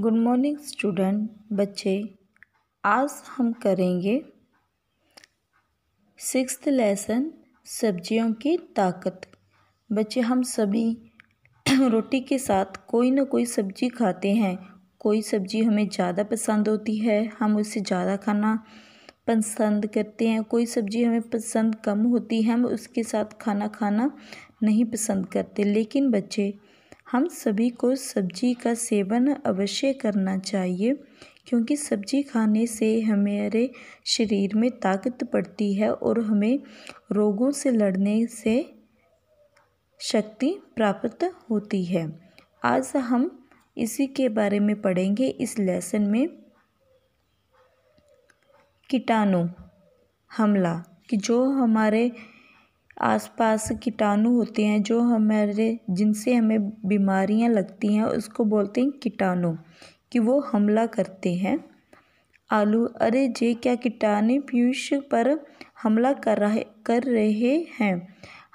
good morning student बच्चे आज हम करेंगे सिक्स लेसन सब्जियों की ताकत बच्चे हम सभी रोटी के साथ कोई ना कोई सब्जी खाते हैं कोई सब्जी हमें ज़्यादा पसंद होती है हम उसे ज़्यादा खाना पसंद करते हैं कोई सब्जी हमें पसंद कम होती है हम उसके साथ खाना खाना नहीं पसंद करते लेकिन बच्चे हम सभी को सब्जी का सेवन अवश्य करना चाहिए क्योंकि सब्जी खाने से हमारे शरीर में ताकत पड़ती है और हमें रोगों से लड़ने से शक्ति प्राप्त होती है आज हम इसी के बारे में पढ़ेंगे इस लेसन में कीटाणु हमला कि जो हमारे आसपास कीटाणु होते हैं जो हमारे जिनसे हमें बीमारियाँ लगती हैं उसको बोलते हैं कीटाणु कि वो हमला करते हैं आलू अरे जे क्या कीटाणु पीयूष पर हमला कर रहे कर रहे हैं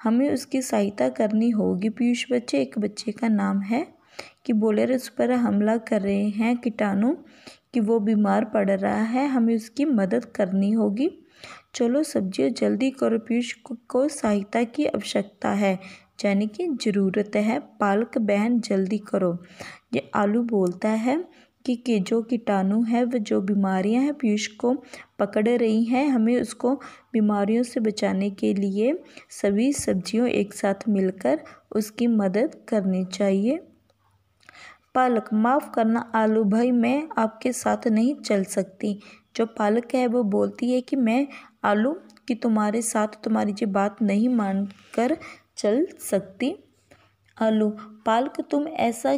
हमें उसकी सहायता करनी होगी पीयूष बच्चे एक बच्चे का नाम है कि बोले रहे उस पर हमला कर रहे हैं कीटाणु कि वो बीमार पड़ रहा है हमें उसकी मदद करनी होगी चलो सब्जियों जल्दी करो पीयूष को सहायता की आवश्यकता है यानी कि ज़रूरत है पालक बहन जल्दी करो ये आलू बोलता है कि, कि जो कीटाणु है वह जो बीमारियां हैं पीयूष को पकड़ रही हैं हमें उसको बीमारियों से बचाने के लिए सभी सब्जियों एक साथ मिलकर उसकी मदद करनी चाहिए पालक माफ़ करना आलू भाई मैं आपके साथ नहीं चल सकती जो पालक है वो बोलती है कि मैं आलू कि तुम्हारे साथ तुम्हारी ये बात नहीं मान कर चल सकती आलू पालक तुम ऐसा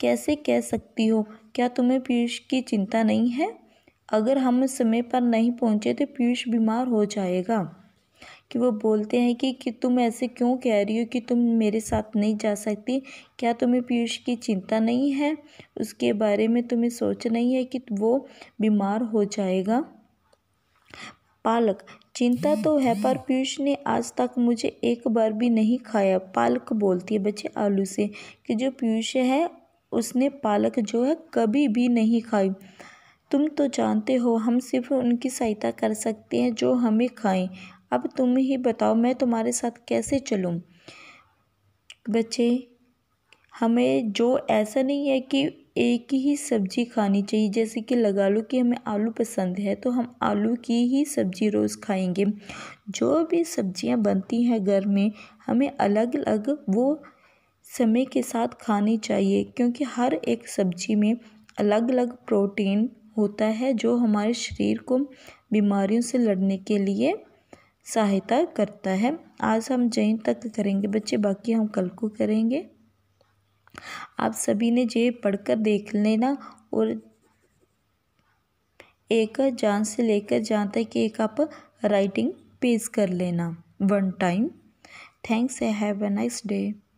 कैसे कह सकती हो क्या तुम्हें पीयूष की चिंता नहीं है अगर हम समय पर नहीं पहुँचे तो पीयूष बीमार हो जाएगा कि वो बोलते हैं कि कि तुम ऐसे क्यों कह रही हो कि तुम मेरे साथ नहीं जा सकती क्या तुम्हें पीयूष की चिंता नहीं है उसके बारे में तुम्हें सोच नहीं है कि वो बीमार हो जाएगा पालक चिंता तो है पर पीयूष ने आज तक मुझे एक बार भी नहीं खाया पालक बोलती है बच्चे आलू से कि जो पीयूष है उसने पालक जो है कभी भी नहीं खाई तुम तो जानते हो हम सिर्फ उनकी सहायता कर सकते हैं जो हमें खाएं अब तुम ही बताओ मैं तुम्हारे साथ कैसे चलूँ बच्चे हमें जो ऐसा नहीं है कि एक ही सब्ज़ी खानी चाहिए जैसे कि लगा लो कि हमें आलू पसंद है तो हम आलू की ही सब्ज़ी रोज़ खाएंगे जो भी सब्ज़ियाँ बनती हैं घर में हमें अलग अलग वो समय के साथ खानी चाहिए क्योंकि हर एक सब्ज़ी में अलग अलग प्रोटीन होता है जो हमारे शरीर को बीमारियों से लड़ने के लिए सहायता करता है आज हम जैन तक करेंगे बच्चे बाकी हम कल को करेंगे आप सभी ने जे पढ़कर देख लेना और एक जान से लेकर जहाँ तक एक आप राइटिंग पेज कर लेना one time thanks have a nice day